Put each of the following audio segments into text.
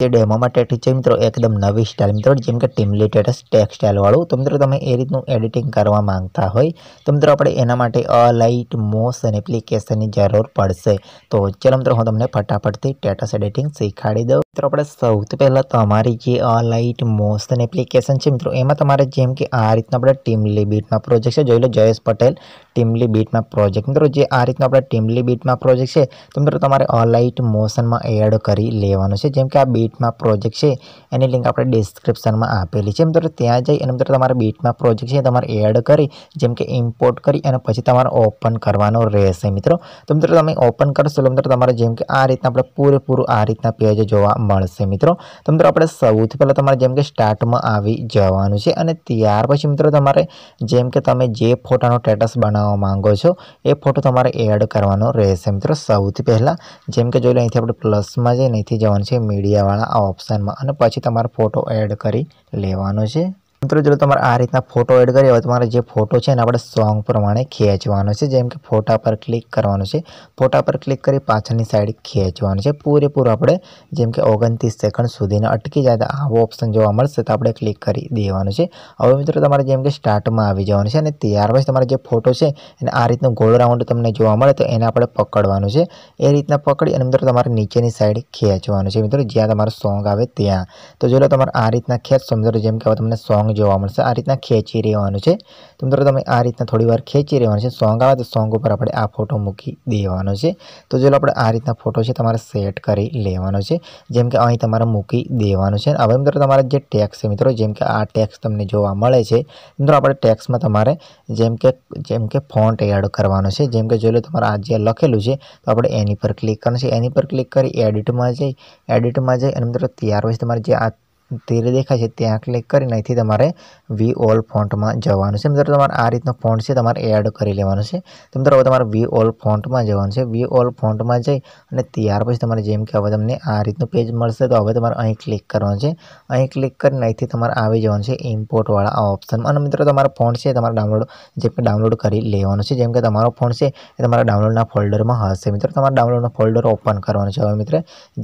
તે ડેમો માટે છે મિત્રો એકદમ નવી સ્ટાઇલ મિત્રો જેમ કે ટીમ ટેક્સ ટેક્સટાઇલવાળું તો મિત્રો તમે એ રીતનું એડિટિંગ કરવા માંગતા હોય તો મિત્રો આપણે એના માટે અલાઇટ મોશન એપ્લિકેશનની જરૂર પડશે તો ચલો મિત્રો હું તમને ફટાફટથી ટેટસ એડિટિંગ શીખવાડી દઉં મિત્રો આપણે સૌથી પહેલાં તમારી જે અલાઇટ મોશન એપ્લિકેશન છે મિત્રો એમાં તમારે જેમ કે આ રીતના આપણે ટીમ લીબીટમાં પ્રોજેક્ટ છે જોઈ લો જયેશ પટેલ ટીમ લીબીટમાં પ્રોજેક્ટ મિત્રો જે આ રીતના આપણે ટીમ લીબીટમાં પ્રોજેક્ટ છે તો મિત્રો તમારે અલાઇટ મોશનમાં એડ કરી લેવાનું છે જેમ કે આ બીટ બીટમાં પ્રોજેક્ટ છે એની લિંક આપણે ડિસ્ક્રિપ્શનમાં આપેલી છે એમ તો ત્યાં જઈ અને મિત્રો તમારે બીટમાં પ્રોજેક્ટ છે તમારે એડ કરી જેમ કે ઇમ્પોર્ટ કરી અને પછી તમારે ઓપન કરવાનો રહેશે મિત્રો તો મિત્રો તમે ઓપન કરશો એટલે તમારે જેમ કે આ રીતના આપણે પૂરેપૂરું આ રીતના પેજ જોવા મળશે મિત્રો તો મિત્રો આપણે સૌથી પહેલાં તમારે જેમ કે સ્ટાર્ટમાં આવી જવાનું છે અને ત્યાર પછી મિત્રો તમારે જેમ કે તમે જે ફોટાનો સ્ટેટસ બનાવવા માંગો છો એ ફોટો તમારે એડ કરવાનો રહેશે મિત્રો સૌથી પહેલાં જેમ કે જોઈ લો અહીંથી આપણે પ્લસમાં જઈને અહીંથી જવાનું છે મીડિયાવાળા નીચેવાળા આ ઓપ્શનમાં અને પછી તમારે ફોટો એડ કરી લેવાનો છે મિત્રો ચલો તમારે આ રીતના ફોટો એડ કરી હવે તમારે જે ફોટો છે એને આપણે સોંગ પ્રમાણે ખેંચવાનો છે જેમ કે ફોટા પર ક્લિક કરવાનો છે ફોટા પર ક્લિક કરી પાછળની સાઈડ ખેંચવાનું છે પૂરેપૂરું આપણે જેમ કે ઓગણત્રીસ સેકન્ડ સુધીને અટકી જાય તો આવો ઓપ્શન જોવા મળશે તો આપણે ક્લિક કરી દેવાનું છે હવે મિત્રો તમારે જેમ કે સ્ટાર્ટમાં આવી જવાનું છે અને ત્યાર પછી તમારે જે ફોટો છે એને આ રીતનું ગોળ રાઉન્ડ તમને જોવા મળે તો એને આપણે પકડવાનું છે એ રીતના પકડી અને મિત્રો તમારે નીચેની સાઈડ ખેંચવાનું છે મિત્રો જ્યાં તમારો સોંગ આવે ત્યાં તો જો તમારે આ રીતના ખેંચશો મિત્રો જેમ કે હવે તમને સોંગ સોંગ જોવા મળશે આ રીતના ખેંચી રહેવાનું છે તો મિત્રો તમે આ રીતના થોડીવાર ખેંચી રહેવાનું છે સોંગ આવે તો સોંગ ઉપર આપણે આ ફોટો મૂકી દેવાનો છે તો જો આપણે આ રીતના ફોટો છે તમારે સેટ કરી લેવાનો છે જેમ કે અહીં તમારે મૂકી દેવાનો છે હવે મિત્રો તમારે જે ટેક્સ છે મિત્રો જેમ કે આ ટેક્સ તમને જોવા મળે છે મિત્રો આપણે ટેક્સમાં તમારે જેમ કે જેમ કે ફોન્ટ એડ કરવાનો છે જેમ કે જોઈ લો તમારે આ જે લખેલું છે તો આપણે એની પર ક્લિક કરવાનું છે એની પર ક્લિક કરી એડિટમાં જઈ એડિટમાં જઈ અને મિત્રો ત્યાર પછી તમારે જે આ ધીરે દેખાય છે ત્યાં ક્લિક કરીને અહીંથી તમારે વી ઓલ ફોન્ટમાં જવાનું છે મિત્રો તમારે આ રીતનો ફોન્ટ છે તમારે એડ કરી લેવાનો છે તો મિત્રો હવે તમારે વી ઓલ ફોન્ટમાં જવાનું છે વી ઓલ ફોન્ટમાં જઈ અને ત્યાર પછી તમારે જેમ કે હવે તમને આ રીતનું પેજ મળશે તો હવે તમારે અહીં ક્લિક કરવાનું છે અહીં ક્લિક કરીને અહીંથી તમારે આવી જવાનું છે ઇમ્પોર્ટવાળા આ ઓપ્શન અને મિત્રો તમારો ફોન છે તમારે ડાઉનલોડ જે ડાઉનલોડ કરી લેવાનો છે જેમ કે તમારો ફોન છે એ તમારા ડાઉનલોડના ફોલ્ડરમાં હશે મિત્રો તમારે ડાઉનલોડનો ફોલ્ડર ઓપન કરવાનો છે હવે મિત્ર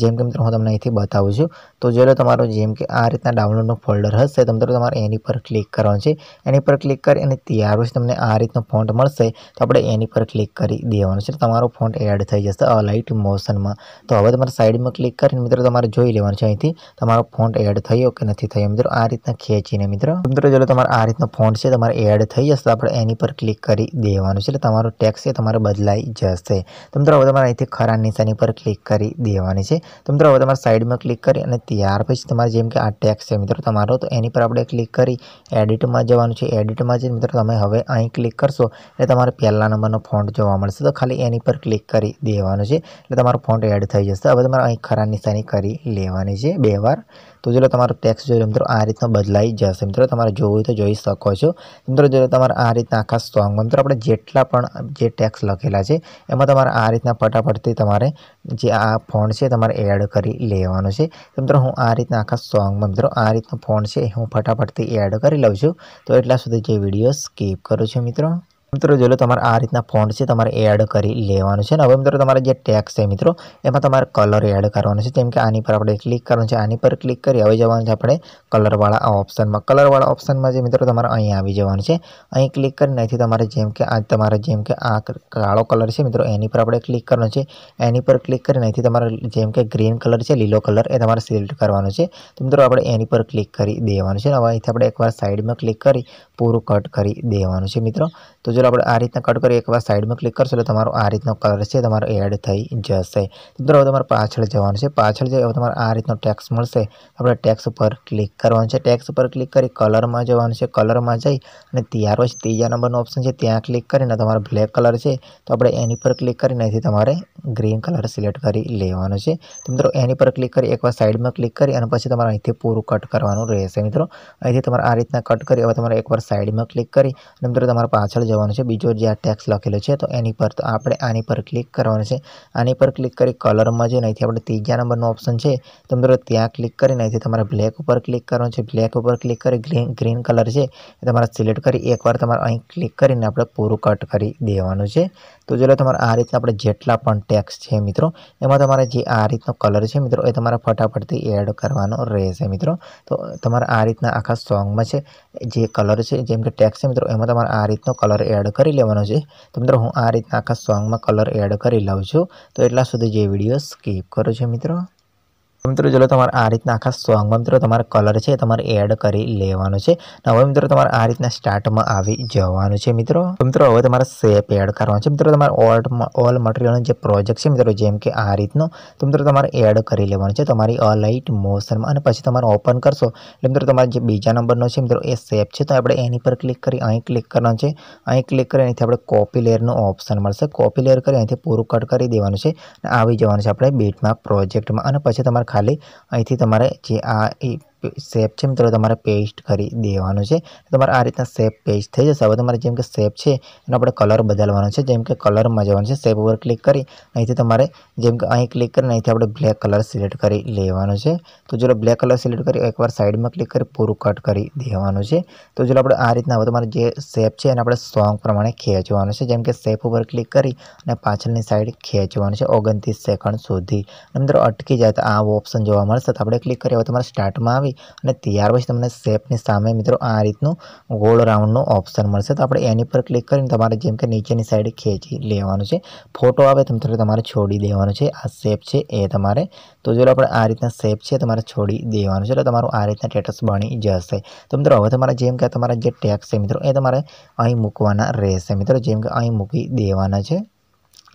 જેમ કે મિત્રો હું તમને અહીંથી બતાવું છું તો જોઈ લો તમારો જેમ કે આ રીતના ડાઉનલોડનું ફોલ્ડર હશે તમને તમારે એની પર ક્લિક કરવાનું છે એની પર ક્લિક કરી અને ત્યાર પછી તમને આ રીતનો ફોન્ટ મળશે તો આપણે એની પર ક્લિક કરી દેવાનું છે તમારો ફોન્ટ એડ થઈ જશે લાઇટ મોશનમાં તો હવે તમારે સાઈડમાં ક્લિક કરીને મિત્રો તમારે જોઈ લેવાનું છે અહીંથી તમારો ફોન્ટ એડ થયો કે નથી થયો મિત્રો આ રીતના ખેંચીને મિત્રો મિત્રો જો તમારે આ રીતનો ફોન્ટ છે તમારે એડ થઈ જશે આપણે એની પર ક્લિક કરી દેવાનું છે એટલે તમારો ટેક્સ છે તમારે બદલાઈ જશે તો મિત્રો હવે તમારે અહીંથી ખરા નિશાની પર ક્લિક કરી દેવાની છે તો મિત્રો હવે તમારે સાઈડમાં ક્લિક કરી અને ત્યાર પછી તમારે જેમ કે આ ટેક્સ છે મિત્રો તમારો તો એની પર આપણે ક્લિક કરી એડિટમાં જવાનું છે એડિટમાં જઈને મિત્રો તમે હવે અહીં ક્લિક કરશો એટલે તમારે પહેલા નંબરનો ફોન્ટ જોવા મળશે તો ખાલી એની પર ક્લિક કરી દેવાનું છે એટલે તમારો ફોન્ટ એડ થઈ જશે હવે તમારે અહીં ખરા નિશાની કરી લેવાની છે બે વાર તો ચલો તમારો ટેક્સ જોઈએ મિત્રો આ રીતનો બદલાઈ જશે મિત્રો તમારે જોવું તો જોઈ શકો છો મિત્રો જો તમારે આ રીતના આખા સોંગ મિત્રો આપણે જેટલા પણ જે ટેક્સ લખેલા છે એમાં તમારે આ રીતના ફટાફટથી તમારે જે આ ફોન છે તમારે એડ કરી લેવાનો છે મિત્રો હું આ રીતના આખા સોંગમાં મિત્રો આ રીતનો ફોન છે હું ફટાફટથી એડ કરી લઉં છું તો એટલા સુધી જે વિડીયો સ્કીપ કરું છું મિત્રો મિત્રો જોઈ લો તમારે આ રીતના ફોન્ટ છે તમારે એડ કરી લેવાનું છે અને હવે મિત્રો તમારે જે ટેક્સ છે મિત્રો એમાં તમારે કલર એડ કરવાનો છે જેમ કે આની પર આપણે ક્લિક કરવાનું છે આની પર ક્લિક કરી હવે જવાનું છે આપણે કલરવાળા ઓપ્શનમાં કલરવાળા ઓપ્શનમાં જે મિત્રો તમારે અહીં આવી જવાનું છે અહીં ક્લિક કરીને અહીંથી તમારે જેમ કે આ તમારે જેમ કે આ કાળો કલર છે મિત્રો એની પર આપણે ક્લિક કરવાનો છે એની પર ક્લિક કરીને અહીંથી તમારે જેમ કે ગ્રીન કલર છે લીલો કલર એ તમારે સિલેક્ટ કરવાનો છે તો મિત્રો આપણે એની પર ક્લિક કરી દેવાનું છે હવે અહીંથી આપણે એકવાર સાઈડમાં ક્લિક કરી પૂરું કટ કરી દેવાનું છે મિત્રો તો જો આપણે આ રીતના કટ કરીએ એકવાર સાઈડમાં ક્લિક કરશો એટલે તમારો આ રીતનો કલર છે તમારો એડ થઈ જશે મિત્રો હવે તમારે પાછળ જવાનું છે પાછળ જઈએ હવે તમારે આ રીતનો ટેક્સ મળશે આપણે ટેક્સ ઉપર ક્લિક કરવાનું છે ટેક્સ ઉપર ક્લિક કરી કલરમાં જવાનું છે કલરમાં જઈ અને ત્યાર પછી ત્રીજા નંબરનો ઓપ્શન છે ત્યાં ક્લિક કરીને તમારો બ્લેક કલર છે તો આપણે એની પર ક્લિક કરીને અહીંથી તમારે ગ્રીન કલર સિલેક્ટ કરી લેવાનો છે તો મિત્રો એની પર ક્લિક કરી એકવાર સાઈડમાં ક્લિક કરી અને પછી તમારે અહીંથી પૂરું કટ કરવાનું રહેશે મિત્રો અહીંથી તમારે આ રીતના કટ કરી હવે તમારે એકવાર સાઈડમાં ક્લિક કરી અને મિત્રો તમારે પાછળ જવાનું કરવાનું છે બીજો જે આ ટેક્સ્ટ લખેલો છે તો એની પર તો આપણે આની પર ક્લિક કરવાનું છે આની પર ક્લિક કરી કલર માં જે નહીથી આપણે તીજા નંબરનો ઓપ્શન છે તમારે ત્યાં ક્લિક કરીને આથી તમારે બ્લેક ઉપર ક્લિક કરવાનું છે બ્લેક ઉપર ક્લિક કરી ગ્રીન કલર છે તમારે સિલેક્ટ કરી એકવાર તમારે અહીં ક્લિક કરીને આપણે પૂરું કટ કરી દેવાનું છે તો ચલો તમારે આ રીતના આપણે જેટલા પણ ટેક્સ છે મિત્રો એમાં તમારે જે આ રીતનો કલર છે મિત્રો એ તમારે ફટાફટથી એડ કરવાનો રહેશે મિત્રો તો તમારે આ રીતના આખા સોંગમાં છે જે કલર છે જેમ કે ટેક્સ છે મિત્રો એમાં તમારે આ રીતનો કલર એડ કરી લેવાનો છે તો મિત્રો હું આ રીતના આખા સોંગમાં કલર એડ કરી લઉં છું તો એટલા સુધી જે વિડીયો સ્કીપ કરું છું મિત્રો મિત્રો ચલો તમારે આ રીતના આખા સોંગ મિત્રો તમારે કલર છે તમારે એડ કરી લેવાનો છે હવે મિત્રો તમારે આ રીતના સ્ટાર્ટમાં આવી જવાનું છે મિત્રો મિત્રો હવે તમારે સેપ એડ કરવાનો છે મિત્રો તમારે ઓલ ઓલ મટીરિયલનો જે પ્રોજેક્ટ છે મિત્રો જેમ કે આ રીતનો તો મિત્રો તમારે એડ કરી લેવાનો છે તમારી અલાઇટ મોશનમાં અને પછી તમારે ઓપન કરશો એટલે મિત્રો તમારે જે બીજા નંબરનો છે મિત્રો એ શેપ છે તો આપણે એની પર ક્લિક કરી અહીં ક્લિક કરવાનો છે અહીં ક્લિક કરી અહીંથી આપણે કોપી લેયરનું ઓપ્શન મળશે કોપી લેયર કરી અહીંથી પૂરું કટ કરી દેવાનું છે અને આવી જવાનું છે આપણે બીટમાં પ્રોજેક્ટમાં અને પછી તમારે ખાલી અહીંથી તમારે જે આ એ શેપ છે મિત્રો તમારે પેસ્ટ કરી દેવાનો છે તમારે આ રીતના શેપ પેસ્ટ થઈ જશે હવે તમારે જેમ કે શેપ છે એનો આપણે કલર બદલવાનો છે જેમ કે કલરમાં જવાનું છે શેપ ઉપર ક્લિક કરી અહીંથી તમારે જેમ કે અહીં ક્લિક કરીને અહીંથી આપણે બ્લેક કલર સિલેક્ટ કરી લેવાનું છે તો ચલો બ્લેક કલર સિલેક્ટ કરી એકવાર સાઈડમાં ક્લિક કરી પૂરું કટ કરી દેવાનું છે તો ચલો આપણે આ રીતના હવે તમારે જે શેપ છે એને આપણે સોંગ પ્રમાણે ખેંચવાનું છે જેમ કે શેપ ઉપર ક્લિક કરી અને પાછળની સાઈડ ખેંચવાનું છે ઓગણત્રીસ સેકન્ડ સુધી અંદર અટકી જાય તો આ ઓપ્શન જોવા મળશે તો આપણે ક્લિક કરીએ હવે તમારે સ્ટાર્ટમાં આવી અને ત્યાર પછી તમને શેપની સામે મિત્રો આ રીતનું ગોળ રાઉન્ડનું ઓપ્શન મળશે તો આપણે એની પર ક્લિક કરીને તમારે જેમ કે નીચેની સાઈડ ખેંચી લેવાનું છે ફોટો આવે તો તમારે છોડી દેવાનો છે આ શેપ છે એ તમારે તો જો આપણે આ રીતના શેપ છે તમારે છોડી દેવાનું છે એટલે તમારું આ રીતના ટેટસ બની જશે તો મિત્રો હવે તમારે જેમ કે તમારા જે ટેક્સ છે મિત્રો એ તમારે અહીં મૂકવાના રહેશે મિત્રો જેમ કે અહીં મૂકી દેવાના છે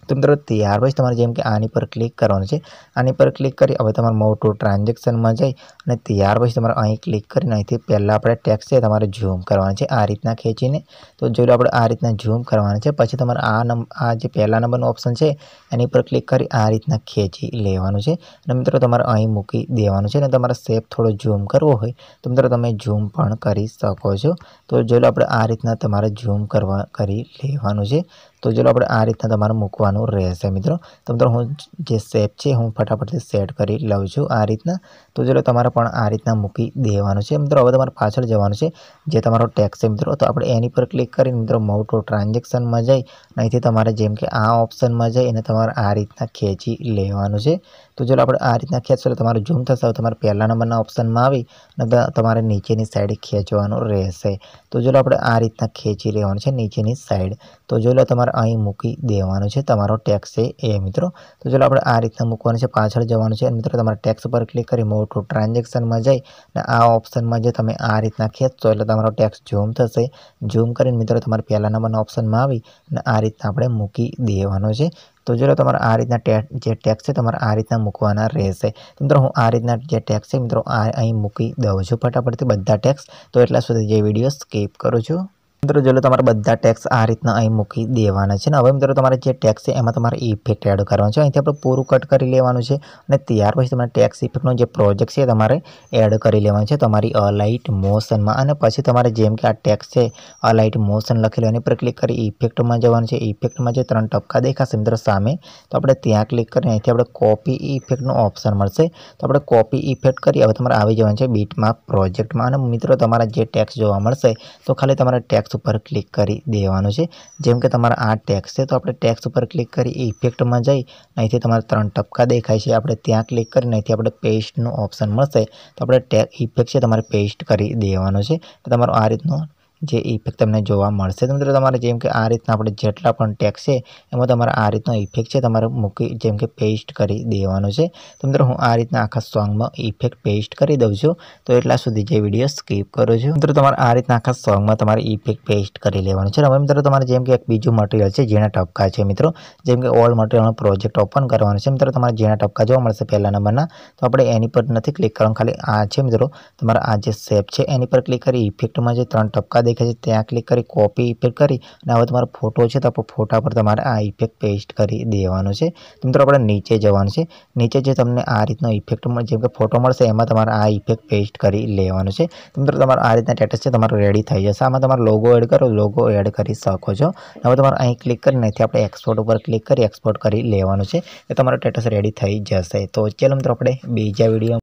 તો મિત્રો ત્યાર પછી તમારે જેમ કે આની પર ક્લિક કરવાનું છે આની પર ક્લિક કરી હવે તમારે મોટું ટ્રાન્ઝેક્શનમાં જઈ અને ત્યાર પછી તમારે અહીં ક્લિક કરીને અહીંથી પહેલાં આપણે ટેક્સ છે તમારે ઝૂમ કરવાનું છે આ રીતના ખેંચીને તો જોઈ લો આપણે આ રીતના ઝૂમ કરવાનું છે પછી તમારે આ નંબર આ જે પહેલા નંબરનું ઓપ્શન છે એની પર ક્લિક કરી આ રીતના ખેંચી લેવાનું છે અને મિત્રો તમારે અહીં મૂકી દેવાનું છે અને તમારે સેફ થોડો ઝૂમ કરવો હોય તો મિત્રો તમે ઝૂમ પણ કરી શકો છો તો જોઈ લો આપણે આ રીતના તમારે ઝૂમ કરવા કરી લેવાનું છે તો ચલો આપણે આ રીતના તમારે મૂકવાનું રહેશે મિત્રો તો મિત્રો હું જે શેપ છે હું ફટાફટથી સેટ કરી લઉં છું આ રીતના તો ચલો તમારે પણ આ રીતના મૂકી દેવાનું છે મિત્રો હવે તમારે પાછળ જવાનું છે જે તમારો ટેક્સ છે મિત્રો તો આપણે એની પર ક્લિક કરી મિત્રો મોટો ટ્રાન્ઝેક્શનમાં જઈ અહીંથી તમારે જેમ કે આ ઓપ્શનમાં જઈ અને તમારે આ રીતના ખેંચી લેવાનું છે તો ચલો આપણે આ રીતના ખેંચશો એટલે તમારું ઝૂમ થશે તમારે પહેલા નંબરના ઓપ્શનમાં આવી અને તમારે નીચેની સાઈડ ખેંચવાનું રહેશે તો ચલો આપણે આ રીતના ખેંચી લેવાનું છે નીચેની સાઈડ તો જો લો તમારે અહીં મૂકી દેવાનો છે તમારો ટેક્સ છે એ મિત્રો તો ચલો આપણે આ રીતના મૂકવાનું છે પાછળ જવાનું છે અને મિત્રો તમારે ટેક્સ પર ક્લિક કરી મોવ ટુ ટ્રાન્ઝેક્શનમાં જઈ અને આ ઓપ્શનમાં જે તમે આ રીતના ખેંચશો એટલે તમારો ટેક્સ ઝૂમ થશે ઝૂમ કરીને મિત્રો તમારે પહેલા નંબરના ઓપ્શનમાં આવી અને આ રીતના આપણે મૂકી દેવાનો છે તો જો તમારે આ રીતના જે ટેક્સ છે તમારે આ રીતના મૂકવાના રહેશે મિત્રો હું આ રીતના જે ટેક્સ છે મિત્રો આ અહીં મૂકી દઉં છું ફટાફટથી બધા ટેક્સ તો એટલા સુધી જે વિડીયો સ્કીપ કરું છું મિત્રો જો તમારે બધા ટેક્સ આ રીતના અહીં મૂકી દેવાના છે ને હવે મિત્રો તમારે જે ટેક્સ છે એમાં તમારે ઇફેક્ટ એડ કરવાનો છે અહીંથી આપણે પૂરું કટ કરી લેવાનું છે અને ત્યાર પછી તમારે ટેક્સ ઇફેક્ટનો જે પ્રોજેક્ટ છે તમારે એડ કરી લેવાનો છે તમારી અલાઇટ મોશનમાં અને પછી તમારે જેમ કે આ ટેક્સ છે અલાઇટ મોશન લખેલું એની પર ક્લિક કરી ઇફેક્ટમાં જવાનું છે ઇફેક્ટમાં જે ત્રણ ટપકા દેખાશે મિત્રો સામે તો આપણે ત્યાં ક્લિક કરીને અહીંથી આપણે કોપી ઇફેક્ટનો ઓપ્શન મળશે તો આપણે કોપી ઇફેક્ટ કરી હવે તમારે આવી જવાનું છે બીટમાં પ્રોજેક્ટમાં અને મિત્રો તમારા જે ટેક્સ જોવા મળશે તો ખાલી તમારે ટેક્સ પર ક્લિક કરી દેવાનો છે જેમ કે તમાર આ ટેક્સ્ટ છે તો આપણે ટેક્સ્ટ ઉપર ક્લિક કરી ઇફેક્ટ માં જઈ અહીંથી તમારે ત્રણ ટપકા દેખાય છે આપણે ત્યાં ક્લિક કરીને અહીંથી આપણે પેસ્ટ નો ઓપ્શન મળશે તો આપણે ઇફેક્ટ છે તમારે પેસ્ટ કરી દેવાનો છે તમારો આ રીતનો જે ઇફેક્ટ તમને જોવા મળશે તો મિત્રો તમારે જેમ કે આ રીતના આપણે જેટલા પણ ટેક્સ છે એમાં તમારે આ રીતનો ઇફેક્ટ છે તમારે મૂકી જેમ કે પેસ્ટ કરી દેવાનો છે તો મિત્રો હું આ રીતના આખા સોંગમાં ઇફેક્ટ પેસ્ટ કરી દઉં છું તો એટલા સુધી જે વિડીયો સ્કીપ કરું છું મિત્રો તમારે આ રીતના આખા સોંગમાં તમારે ઇફેક્ટ પેસ્ટ કરી લેવાનું છે હવે મિત્રો તમારે જેમ કે એક બીજું મટીરિયલ છે જેના ટપકા છે મિત્રો જેમ કે ઓલ મટીરિયલનો પ્રોજેક્ટ ઓપન કરવાનો છે મિત્રો તમારે જેના ટપકા જોવા મળશે પહેલા નંબરના તો આપણે એની પર નથી ક્લિક કરવાનું ખાલી આ છે મિત્રો તમારા આ જે શેપ છે એની પર ક્લિક કરી ઇફેક્ટમાં જે ત્રણ ટપકા દેખાય છે ત્યાં ક્લિક કરી કોપી ઇફેક્ટ કરી અને હવે તમારો ફોટો છે તો ફોટા પર તમારે આ ઇફેક્ટ પેસ્ટ કરી દેવાનો છે તો મિત્રો આપણે નીચે જવાનું છે નીચે જે તમને આ રીતનો ઇફેક્ટ જેમ કે ફોટો મળશે એમાં તમારે આ ઇફેક્ટ પેસ્ટ કરી લેવાનો છે તો મિત્રો તમારો આ રીતના સ્ટેટસ છે તમારો રેડી થઈ જશે આમાં તમારો લોગો એડ કરો લોગો એડ કરી શકો છો હવે તમારે અહીં ક્લિક કરીને અહીંથી આપણે એક્સપોર્ટ ઉપર ક્લિક કરી એક્સપોર્ટ કરી લેવાનું છે એ તમારો સ્ટેટસ રેડી થઈ જશે તો ચાલો મિત્રો આપણે બીજા વિડીયો